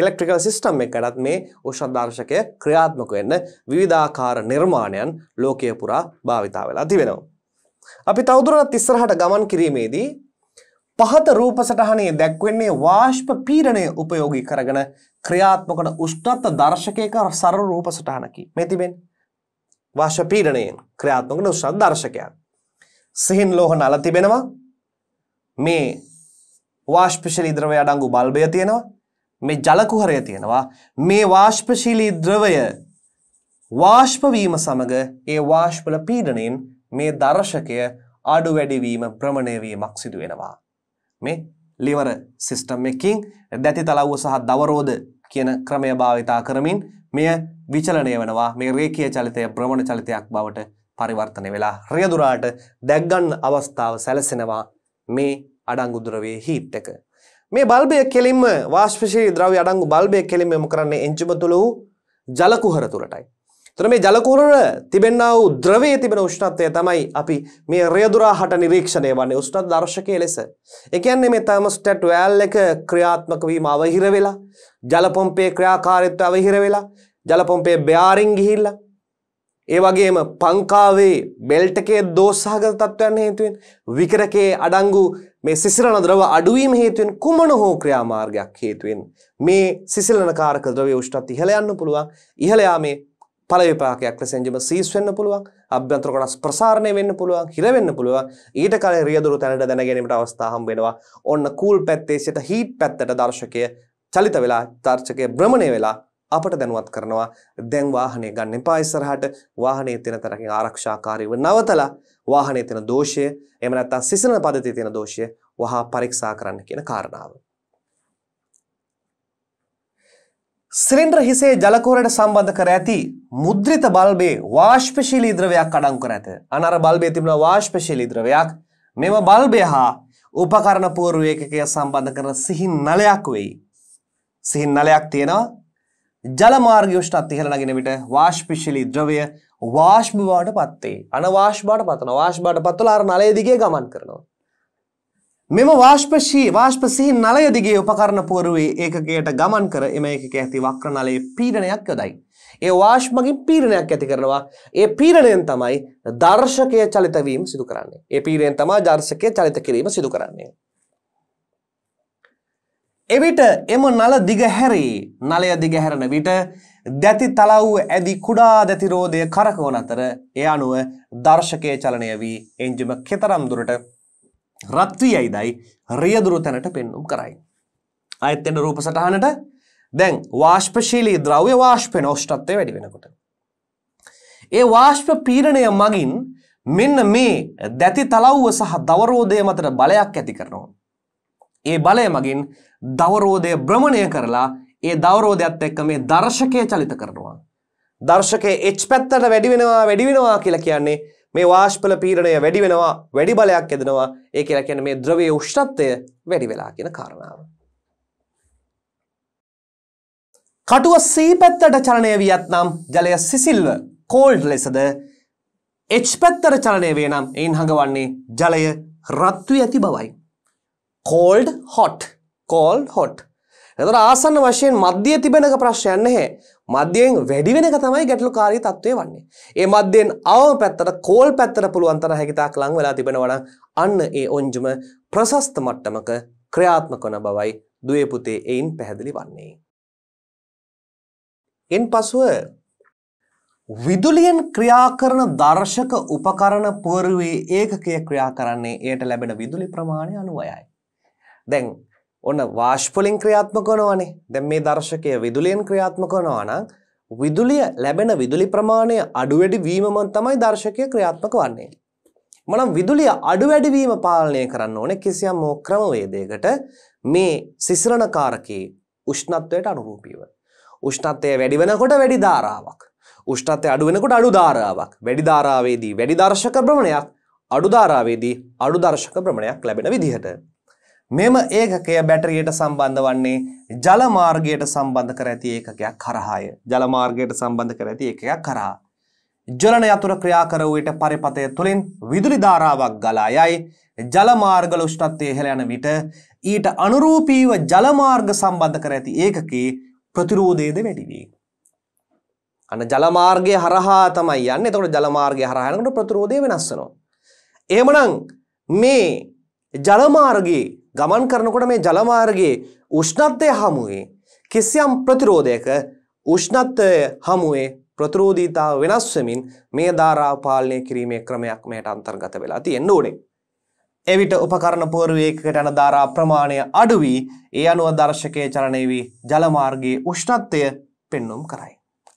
ඉලෙක්ට්‍රිකල් සිස්ටම් එකකටත් මේ ඕෂධ දර්ශකය ක්‍රියාත්මක වෙන්න විවිධාකාර නිර්මාණයන් ලෝකය පුරා භාවිතා වෙලා තිබෙනවා අපි තවදුරටත් ඉස්සරහට ගමන් කිරීමේදී පහත රූප සටහනේ දැක්වෙන්නේ වාෂ්ප පීඩනය උපයෝගී කරගෙන ක්‍රියාත්මකන උෂ්ණත්ව දර්ශකයක සර රූප සටහනකි. මේ තිබෙන් වාෂ්ප පීඩනයෙන් ක්‍රියාත්මකන උෂ්ණත් දර්ශකයක්. සිහින් ලෝහ නල තිබෙනවා. මේ වාෂ්පශීලී ද්‍රවය අඩංගු බල්බය තියෙනවා. මේ ජල කුහරය තියෙනවා. මේ වාෂ්පශීලී ද්‍රවය වාෂ්ප වීම සමග ඒ වාෂ්පල පීඩණයෙන් මේ දර්ශකය අඩු වැඩිවීම ප්‍රමණයවීමක් සිදු වෙනවා. මේ ලිවර සිස්ටම් එකින් දැති තලව්ව සහ දවරෝධ කියන ක්‍රමය භාවිතා කරමින් මෙය විචලනය වෙනවා මේ රේකය චලිතය භ්‍රමණ චලිතයක් බවට පරිවර්තනය වෙලා රියදුරාට දැක්ගන්න අවස්ථාව සැලසෙනවා මේ අඩංගුදුරවේ හිත් එක. මේ බල්බය කෙලින්ම වාශ්පශී ද්‍රව අඩංගු බල්බය කෙලින්ම කරන්නේ එංචිම තුළ වූ ජලකුහර තුළටයි. එතන මේ ජල කුහරවල තිබෙනා වූ ද්‍රවයේ තිබෙන උෂ්ණත්වය තමයි අපි මේ රියදුරා හට නිරීක්ෂණය වන්නේ උෂ්ණත් දර්ශකයේ ලෙස. ඒ කියන්නේ මේ තර්මෝස්ටැට් වැල් එක ක්‍රියාත්මක වීම අවහිර වෙලා ජල පොම්පේ ක්‍රියාකාරීත්වය අවහිර වෙලා ජල පොම්පේ බෙයාරින් ගිහිල්ලා ඒ වගේම පංකාවේ බෙල්ට් එකේ දෝෂසහගත තත්ත්වයන් හේතුවෙන් විකරකයේ අඩංගු මේ සිසිලන ද්‍රව අඩුවීම හේතුවෙන් කුමන හෝ ක්‍රියාමාර්ගයක් හේතුවෙන් මේ සිසිලන කාරක ද්‍රව්‍ය උෂ්ණත් ඉහළ යන්න පුළුවන් ඉහළ යාමේ ඵල විපාකයක් ලෙසෙන්ජම සීස් වෙන්න පුළුවන් අභ්‍යන්තර කොටස් ප්‍රසාරණය වෙන්න පුළුවන් හිර වෙන්න පුළුවන් ඊට කලින් රියදුරු තැනට දැන ගැනීමට අවස්ථා හම්බ වෙනවා ඔන්න කූල් පැත්තේ සිට හීට් පැත්තට දර්ශකය චලිත වෙලා දර්ශකය භ්‍රමණය වෙලා අපට දැනුවත් කරනවා දැන් වාහනේ ගන්න එපා ඉස්සරහට වාහනේ තියෙන තරකින් ආරක්ෂාකාරීව නවතලා වාහනේ තියෙන දෝෂය එහෙම නැත්නම් සිසිලන පද්ධතියේ තියෙන දෝෂය වහා පරීක්ෂා කරන්න කියන කාරණාව සිලින්ඩර් හිසේ ජලකෝරයට සම්බන්ධ කර ඇති මුද්‍රිත බල්බේ වාශ්පශීලී ද්‍රවයක් අඩංගු කර ඇත. අනර බල්බේ තිබුණ වාශ්පශීලී ද්‍රවයක් මෙම බල්බය හා උපකරණ පූර්ව ඒකකය සම්බන්ධ කරන සිහින් නලයක් වෙයි. සිහින් නලයක් තියෙනවා. ජල මාර්ග උෂ්ණත් ඉහළ නගින විට වාශ්පශීලී ද්‍රවය වාෂ්ප බවට පත් වේ. අනවාෂ් බවට පතනවා. වාෂ් බවට පත්වලා අර නලය දිගේ ගමන් කරනවා. මෙම වාශ්පශී වාශ්පසිහි නලය දිගේ උපකරණ පුවරුවේ ඒකකයට ගමන් කර එම ඒකක ඇති වක්‍ර නලයේ පීඩනයක් යොදයි. ඒ වාශ්මගින් පීරණයක් ඇති කරනවා. ඒ පීරණයෙන් තමයි දර්ශකය චලිතවීම සිදු කරන්නේ. ඒ පීරයෙන් තමා දර්ශකය චලිත කිරීම සිදු කරන්නේ. එවිට එම නල දිගහැරී නලය දිගහැරන විට දැති තලව් ඇදි කුඩා දැතිරෝධය කරකවන අතර ඒ අනුව දර්ශකය චලනය වී එන්ජිම කෙතරම් දුරට රත්වියයිදයි රියදුරු තැනට පෙන්නුම් කරයි. අයත්තෙන්ට රූප සටහනට දැන් වාශ්පශීලී ද්‍රව්‍ය වාශ්පය නෝෂ්ටත්වය වැඩි වෙනකොට. ඒ වාශ්ප පීරණය මගින් මෙන්න මේ දැති තලව්ව සහ දවරෝධය මතට බලයක් ඇති කරනවා. ඒ බලය මගින් දවරෝධය බ්‍රමණය කරලා ඒ දවරෝධයක්ත් එක්ක මේ දර්ශකය චලිත කරනවා. දර්ශකය එච් පැත්තට වැඩිවෙනවා වැඩිවෙනවා කියලා කියන්නේ මේ වාෂ්පල පීඩණය වැඩි වෙනවා වැඩි බලයක් එදෙනවා ඒ කියලා කියන්නේ මේ ද්‍රවයේ උෂ්ණත්වය වැඩි වෙලා කියන කාරණාව. කටුව C පැත්තට චලනය වියත් නම් ජලය සිසිල්ව cold ලෙසද H පැත්තට චලනය වේ නම් එයින් හඟවන්නේ ජලය රත් වී ඇති බවයි. cold hot cold hot එතකොට ආසන්න වශයෙන් මධ්‍යයේ තිබෙනක ප්‍රශ්නයක් නැහැ. මධ්‍යයෙන් වැඩි වෙන එක තමයි ගැටලුකාරී තත්ත්වය වන්නේ. ඒ මධ්‍යයෙන් අවම පැත්තට කෝල් පැත්තට පුළුවන් තරම් හැකියතාක් ලං වෙලා තිබෙනවා අන්න ඒ ඔන්ජම ප්‍රශස්ත මට්ටමක ක්‍රියාත්මක වන බවයි දුවේ පුතේ එයින් පැහැදිලි වන්නේ. එන්පසුව විදුලියෙන් ක්‍රියා කරන දර්ශක උපකරණ පුවරුවේ ඒකකය ක්‍රියා කරන්නේ එයට ලැබෙන විදුලි ප්‍රමාණය අනුවයයි. දැන් ඔන්න වාශ්පලින් ක්‍රියාත්මක වෙනවනේ. දැන් මේ දර්ශකය විදුලියෙන් ක්‍රියාත්මක වෙනවා නම් විදුලිය ලැබෙන විදුලි ප්‍රමාණය අඩු වැඩි වීමම තමයි දර්ශකය ක්‍රියාත්මක වන්නේ. මනම් විදුලිය අඩු වැඩි වීම පාලනය කරන්න ඕනේ කිසියම් ක්‍රමවේදයකට මේ සිසිරණ කාරකයේ උෂ්ණත්වයට අනුරූපීව. උෂ්ණත්වය වැඩි වෙනකොට වැඩි ධාරාවක්. උෂ්ණත්වය අඩු වෙනකොට අඩු ධාරාවක්. වැඩි ධාරාවේදී වැඩි දර්ශක භ්‍රමණයක්, අඩු ධාරාවේදී අඩු දර්ශක භ්‍රමණයක් ලැබෙන විදිහට මෙම ඒකකය බැටරියට සම්බන්ධ වන්නේ ජලමාර්ගයට සම්බන්ධ කර ඇති ඒකකයක් කරහාය. ජලමාර්ගයට සම්බන්ධ කර ඇති ඒකකයක් කරහා. ජලන යතුර ක්‍රියා කර වූ විට පරිපතය තුළින් විදුලි ධාරාවක් ගලා යයි. ජලමාර්ගල උෂ්ණත්වය ඉහළ යන විට ඊට අනුරූපීව ජලමාර්ග සම්බන්ධ කර ඇති ඒකකේ ප්‍රතිරෝධයද වැඩි වේ. අන්න ජලමාර්ගය හරහා තමයි යන්නේ. එතකොට ජලමාර්ගය හරහා යනකොට ප්‍රතිරෝධය වෙනස් වෙනවා. එහෙමනම් මේ ජලමාර්ගයේ ගමන් කරනකොට මේ ජලමාර්ගයේ උෂ්ණත්වය හමුවේ කිසියම් ප්‍රතිරෝධයක උෂ්ණත්වය හමුවේ ප්‍රතිරෝධීතාව වෙනස් වෙමින් මේ ධාරා පාලනය කිරීමේ ක්‍රමයක් මෙයට අන්තර්ගත වෙලා තියෙන්න ඕනේ. එවිට උපකරණ පෝරුවේකකට යන ධාරා ප්‍රමාණය අඩු වී ඒ අනුව දර්ශකයේ චලනය වී ජලමාර්ගයේ උෂ්ණත්වය පෙන්වුම් කරයි.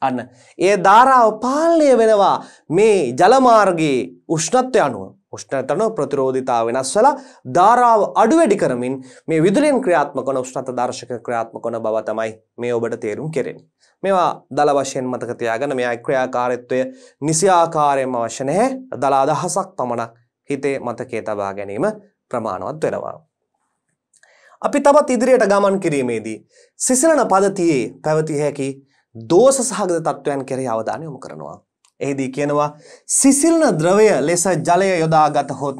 අන්න ඒ ධාරාව පාලනය වෙනවා මේ ජලමාර්ගයේ උෂ්ණත්වය අනුව. උෂ්ණතන ප්‍රතිරෝධිතාව වෙනස් වෙලා ධාරාව අඩු වැඩි කරමින් මේ විදුලියෙන් ක්‍රියාත්මක වන උෂ්ණත දර්ශක ක්‍රියාත්මක වන බව තමයි මේ ඔබට තේරුම් කෙරෙන්නේ. මේවා දල වශයෙන් මතක තියාගන්න මේ ක්‍රියාකාරීත්වය නිසි ආකාරයෙන්ම අවශ්‍ය නැහැ. දල අදහසක් පමණක් හිතේ මතකයේ තබා ගැනීම ප්‍රමාණවත් වෙනවා. අපි තවත් ඉදිරියට ගමන් කිරීමේදී සිසිලන පදතියේ පැවති හැකි දෝෂ සහගත තත්වයන් කෙරෙහි අවධානය යොමු කරනවා. එහිදී කියනවා සිසිල්න ද්‍රවය ලෙස ජලය යොදාගත හොත්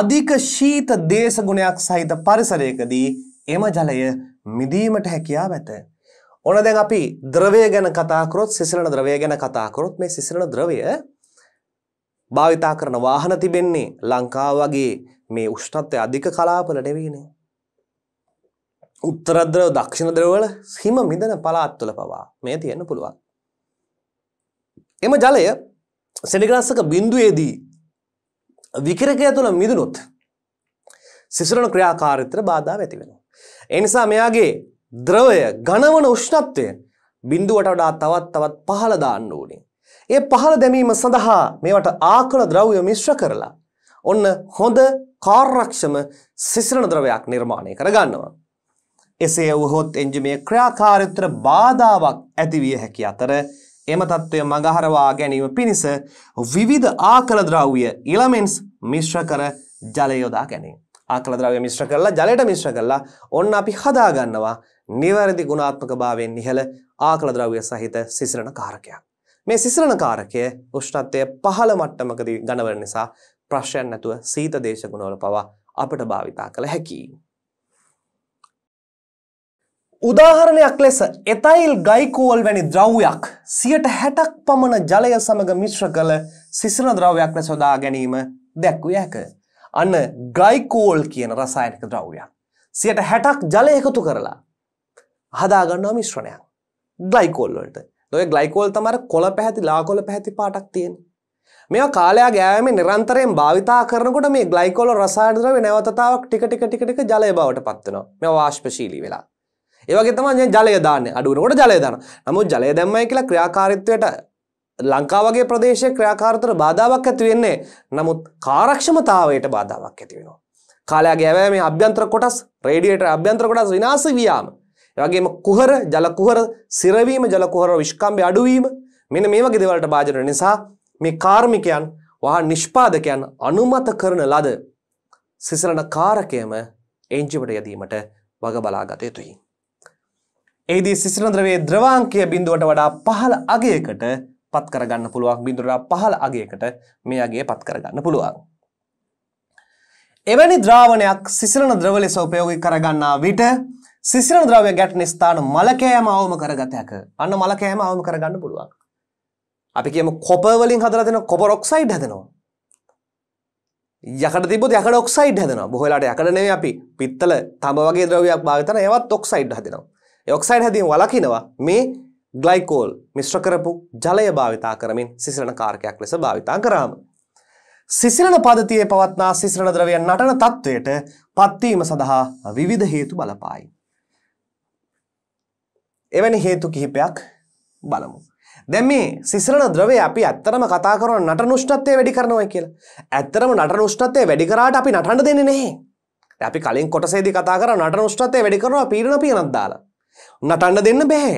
අධික ශීත දේශගුණයක් සහිත පරිසරයකදී එම ජලය මිදීමට හැකියාව ඇත. ඕන දැන් අපි ද්‍රවය ගැන කතා කරොත් සිසිලන ද්‍රවය ගැන කතා කරොත් මේ සිසිලන ද්‍රවය භාවිතා කරන වාහන තිබෙන්නේ ලංකාව වගේ මේ උෂ්ණත්වය අධික කලාපවල නෙවෙයිනේ. උත්තර ද්‍රව දක්ෂිණ ද්‍රවවල හිම මිදෙන පළාත්වල පවා මේ තියෙන්න පුළුවන්. එම ජලය සෙනගරස්සක බින්දුවේදී විකිරකය තුළ මිදුනොත් සිසරන ක්‍රියාකාරිතර බාධාව ඇති වෙනවා. එනිසා මෙයාගේ ද්‍රවය ගණවන උෂ්ණත්වය බින්දුවට වඩා තවත් තවත් පහළ දාන්න ඕනේ. ඒ පහළ දැමීම සඳහා මේවට ආකල ද්‍රව්‍ය මිශ්‍ර කරලා ඔන්න හොඳ කාර්යක්ෂම සිසරන ද්‍රවයක් නිර්මාණය කරගන්නවා. එසේ වුවහොත් එන්ජිමේ ක්‍රියාකාරීත්වයට බාධාවක් ඇති විය හැකි අතර එම තත්ත්වය මඟහරවා ගැනීම පිණිස විවිධ ආකල ද්‍රව්‍ය ඉලමෙන්ස් මිශ්‍ර කර ජලය යොදා ගැනීම. ආකල ද්‍රව්‍ය මිශ්‍ර කරලා ජලයට මිශ්‍ර කරලා ඔන්න අපි හදා ගන්නවා නිවැරදි ගුණාත්මක භාවයෙන් ඉහළ ආකල ද්‍රව්‍ය සහිත සිසිලන කාරකයක්. මේ සිසිලන කාරකය උෂ්ණත්වය පහළ මට්ටමකදී ගණවන නිසා ප්‍රශ්නයක් නැතුව සීත දේශගුණවල පවා අපට භාවිතා කළ හැකියි. උදාහරණයක් ලෙස එතයිල් ගයිකෝල් වැනි ද්‍රව්‍යයක් සියට හැටක් පමණ ජලය සමඟ මිශ්‍ර කළ සිසන ද්‍රව්යක් ලෙස සොදා ගැනීම දැක්විය හැක. අන්න ගයිකෝල් කියන රසායනික ද්‍රව්‍යයක්. සියට හැටක් ජලය එකතු කරලා. හදාගන්නවා මිශ්‍රණයක්. ග්ලයිකෝල්වලට ඔය ග්ලයිකෝල් තමර කොළ පැහැති ලාකොල පැහැති පාටක් තියෙන. මේ කාලයා ගෑම නිරන්තරයෙන් භාවිතා කරනකොට මේ ග්ලයිකෝල රසායන ද්‍රව්‍ය නැවතතාවක් ටික ටික ටික ටික ජලය බවට පත්වෙනවා. මේ වාෂ්පශීලී වෙලා. ඒවගේ තමයි ජලය දාන්නේ අඩු වෙනකොට ජලය දානවා නමුත් ජලය දැම්මයි කියලා ක්‍රියාකාරීත්වයට ලංකාවගේ ප්‍රදේශයේ ක්‍රියාකාරීත්වයට බාධාවක් ඇති වෙන්නේ නමුත් කාර්යක්ෂමතාවයට බාධාවක් ඇති වෙනවා කාලයගේ ඇවෑමේ අභ්‍යන්තර කොටස් රේඩියේටර් අභ්‍යන්තර කොටස් විනාශ වියාම එවැගේම කුහර ජල කුහර සිරවීම ජල කුහර විස්කම්භය අඩුවීම මෙන්න මේ වගේ දේවල්ට භාජන නිසා මේ කාර්මිකයන් වහා නිෂ්පාදකයන් අනුමත කරන ලද සිසරණ කාරකයම එන්ජිමට යදීමට වග බලාගත යුතුයි. එහිදී සිසිලොද්‍රවේ ද්‍රවාංකය බිඳුවට වඩා පහළ අගයකට පත් කරගන්න පුළුවන් බිඳුරට පහළ අගයකට මේ අගේ පත් කරගන්න පුළුවන්. එවැනි ද්‍රාවණයක් සිසිලන ද්‍රව ලෙස උපයෝගී කරගන්නා විට සිසිලන ද්‍රව්‍ය ගැටෙන ස්ථාන මලකෑම අවම කරගත හැක. අන්න මලකෑම අවම කරගන්න පුළුවන්. අපි කියමු කොපර් වලින් හදලා දෙන කොපර් ඔක්සයිඩ් හදනවා. යකඩ තිබොත් යකඩ ඔක්සයිඩ් හදනවා. බොහෝ වෙලාවට යකඩ නෙවෙයි අපි පිත්තල තඹ වගේ ද්‍රව්‍යයක් භාවිත කරන ඒවත් ඔක්සයිඩ් හදනවා. ඔක්සයිඩ් හැදීම වලකිනවා මේ ග්ලයිකෝල් මිශ්‍ර කරපු ජලය භාවිතා කරමින් සිසිලන කාරකයක් ලෙස භාවිතා කරාම. සිසිලන පදතියේ පවත්නා සිසිලන ද්‍රවයන් නටන තත්ත්වයට පත්වීම සඳහා විවිධ හේතු බලපායි. එවැනි හේතු කිහිපයක් බලමු. දැන් මේ සිසිලන ද්‍රවය අපි ඇත්තරම කතා කරන නටන උෂ්ණත්වය වැඩි කරනවා කියලා. ඇත්තරම නටන උෂ්ණත්වය වැඩි කරාට අපි නටන්න දෙන්නේ නැහැ. අපි කලින් කොටසේදී කතා කරා නටන උෂ්ණත්වය වැඩි කරනවා පීඩන පියනක් දාලා. නටන්න දෙන්න බෑ.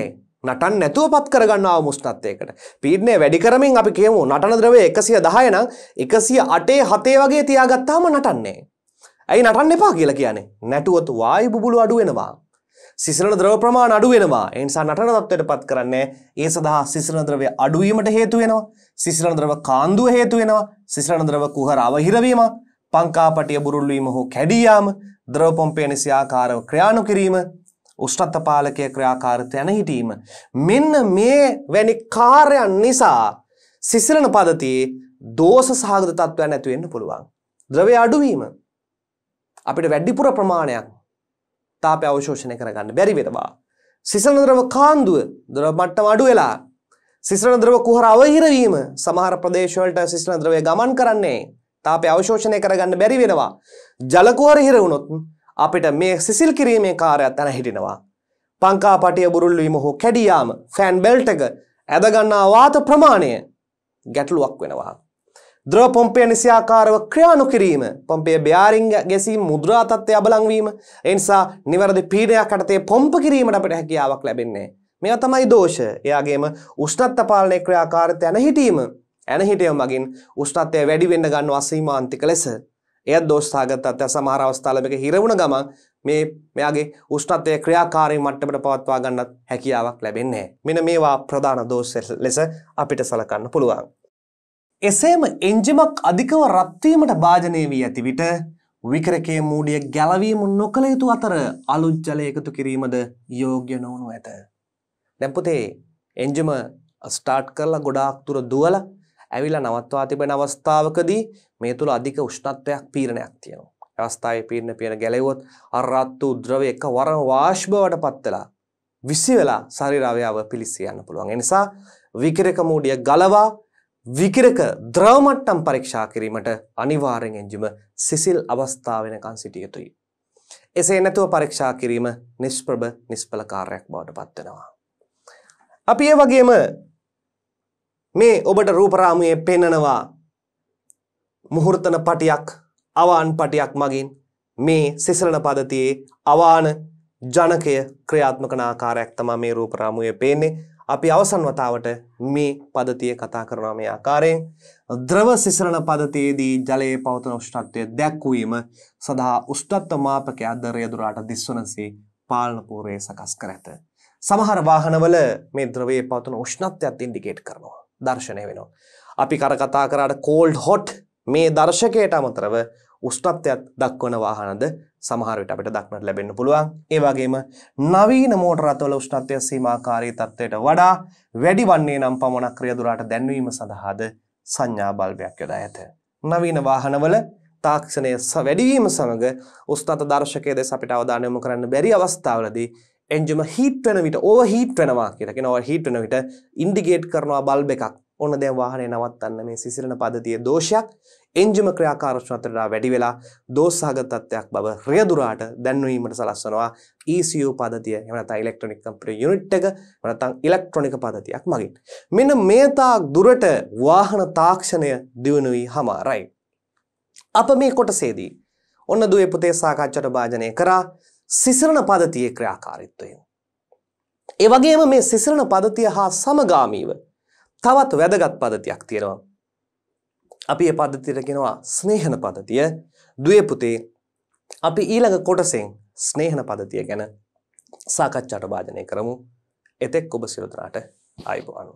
නටන්න නැතුව පත් කරගන්න ආව මුෂ්ණත්වයකට. පීඩනය වැඩි කරමින් අපි කියමු නටන ද්‍රව්‍ය 110 නම් 108 7 වගේ තියාගත්තාම නටන්නේ. ඇයි නටන්න එපා කියලා කියන්නේ? නැටුවොත් වායු බුබුලු අඩු වෙනවා. සිසිලන ද්‍රව ප්‍රමාණ අඩු වෙනවා. ඒ නිසා නටන තත්ත්වයට පත් කරන්නේ ඒ සඳහා සිසිලන ද්‍රව්‍ය අඩු වීමට හේතු වෙනවා. සිසිලන ද්‍රව කාන්දුව හේතු වෙනවා. සිසිලන ද්‍රව කුහර අවහිර වීම, පංකාපටිය බුරුල් වීම හෝ කැඩී යාම, ද්‍රව පොම්පේ නිසි ආකාරව ක්‍රියාණු කිරීම උෂ්ණත්පාලකය ක්‍රියාකාරිත යන හිටීම. මෙන්න මේ වැනි කාර්යන් නිසා සිසිලන පදතියේ දෝෂ සහගත තත්ත්වයන් ඇති වෙන්න පුළුවන්. ද්‍රව්‍ය අඩුවීම අපිට වැඩිපුර ප්‍රමාණයක් තාපය අවශෝෂණය කරගන්න බැරි වෙනවා. සිසන ද්‍රව කාන්දුව ද්‍රව මට්ටම අඩු වෙලා සිසන ද්‍රව කුහර අවහිර වීම සමහර ප්‍රදේශ වලට සිසන ද්‍රවය ගමන් කරන්නේ තාපය අවශෝෂණය කරගන්න බැරි වෙනවා. ජල කුහර හිර වුණොත් අපිට මේ සිසිල් කිරීමේ කාර්යයක් දැන හිටිනවා. පංකාපටිය බුරුල් වීම හෝ කැඩියාම ෆෑන් බෙල්ට් එක ඇදගන්නා වාත ප්‍රමාණය ගැටලුවක් වෙනවා. ද්‍රව පොම්පය නිසියාකාරව ක්‍රියා නොකිරීම පොම්පේ බෙයාරින් ගැසීම මුද්‍රා තත්ත්වය අබලං වීම ඒ නිසා නිවැරදි පීඩයක් යටතේ පොම්ප කිරීමට අපිට හැකියාවක් ලැබෙන්නේ. මේවා තමයි දෝෂ. එයාගේම උෂ්ණත්ව පාලනයේ ක්‍රියාකාරීත්වය නැහිටීම ඇනහිටයම් මගින් උෂ්ණත්වය වැඩි වෙන්න ගන්නවා සීමාන්තික ලෙස. එය දෝෂාගත තත්ත්වය සමහර අවස්ථාවල මේක හිර වුණ ගමන් මේ මෙයාගේ උෂ්ණත්වය ක්‍රියාකාරී මට්ටමට පවත්වා ගන්නත් හැකියාවක් වෙන්නේ නැහැ. මෙන්න මේවා ප්‍රධාන දෝෂ ලෙස අපිට සලකන්න පුළුවන්. එසේම එන්ජිමක් අධිකව රත්වීමට භාජනය වී ඇති විට විකරකයේ මූඩිය ගැලවීම නොකළ යුතු අතර අලුත් ජලය එකතු කිරීමද යෝග්‍ය නොවනු ඇත. දැන් පුතේ එන්ජිම ස්ටාර්ට් කරලා ගොඩාක් දුර දුවලා ඇවිල්ලා නවත්වා තිබෙන අවස්ථාවකදී මේ තුල අධික උෂ්ණත්වයක් පීරණයක් තියෙනවා. අවස්ථාවේ පීරණ පීරණ ගැලෙවොත් අරත් වූ ද්‍රවය එකවරම වාෂ්ප බවට පත් වෙලා විසි වෙලා ශරීර අවයව පිලිසී යන්න පුළුවන්. ඒ නිසා විකිරක මූඩිය ගලවා විකිරක ද්‍රව මට්ටම් පරීක්ෂා කිරීමට අනිවාර්යෙන් එන්ජිම සිසිල් අවස්ථාව වෙනකන් සිටිය යුතුයි. එසේ නැතුව පරීක්ෂා කිරීම නිෂ්ප්‍රභ නිෂ්ඵල කාර්යයක් බවට පත් වෙනවා. අපි ඒ වගේම මේ ඔබට රූපරාමයේ පෙන්නනවා මුහුර්තන පටියක් අවාන් පටියක් මගින් මේ සිසලන පදතියේ අවාන ජනකය ක්‍රියාත්මකන ආකාරයක් තමා මේ රූපරාමුය පේන්නේ අපි අවසන් වතාවට මේ පදතිය කතා කරනවා මේ ආකාරයෙන් ද්‍රව සිසලන පදතියේදී ජලයේ පවතන උෂ්ණත්වය දැක්වීම සඳහා උෂ්ණත්ව මාපක අදරය දුරාට දිස්වනසේ පාලන පූර්වයේ සකස් කර ඇත. සමහර වාහනවල මේ ද්‍රවයේ පවතන උෂ්ණත්වයත් ඉන්ඩිකේට් කරනවා. දර්ශනය වෙනවා. අපි කර කතා කරාට කෝල්ඩ් හොට් මේ දර්ශකයට අමතරව උෂ්ණත්වයක් දක්වන වාහනද සමහර විට අපිට දක්නට ලැබෙන්න පුළුවන්. ඒ වගේම නවීන මෝටර රථවල උෂ්ණත්වය සීමාකාරී තත්ත්වයට වඩා වැඩි වන්නේ නම් පමණක් ක්‍රියදුරාට දැන්වීම සඳහාද සංඥා බල්බයක් යොදා ඇත. නවීන වාහනවල තාක්ෂණය වැඩිවීම සමග උෂ්ණත දර්ශකයේ දෙස අපිට අවධානය යොමු කරන්න බැරි අවස්ථාවලදී එන්ජම හිට් වෙන විට ඕව හිට් වෙනවා කියලා කියනවා හිට් වෙන විට ඉන්ඩිකේට් කරනවා බල්බ් එකක් ඕන දැන් වාහනේ නවත්තන්න මේ සිසිලන පද්ධතියේ දෝෂයක් එන්ජම ක්‍රියාකාරීත්වයට වැඩි වෙලා දෝෂසහගත තත්ත්වයක් බව රියදුරාට දැන්වීමට සලස්වනවා ECU පද්ධතිය එහෙම නැත්නම් ඉලෙක්ට්‍රොනික කම්පියුටර් යුනිට් එක එහෙම නැත්නම් ඉලෙක්ට්‍රොනික පද්ධතියක් මගින් මෙන්න මේ තාක් දුරට වාහන තාක්ෂණය දියුණු වී හමාරයි අප මේ කොටසේදී ඔන්න දුවේ පුතේ සාකච්ඡාට භාජනය කරා සිසරණ පදතියේ ක්‍රියාකාරීත්වයෙන්. ඒ වගේම මේ සිසරණ පදතිය හා සමගාමීව තවත් වැදගත් පදතියක් තියෙනවා. අපි ඒ පද්ධතියට කියනවා ස්නේහන පදතිය. දුවේ පුතේ අපි ඊළඟ කොටසෙන් ස්නේහන පදතිය ගැන සාකච්ඡාට වාදනය කරමු. එතෙක් ඔබ සියලු දෙනාට ආයිබෝවන්.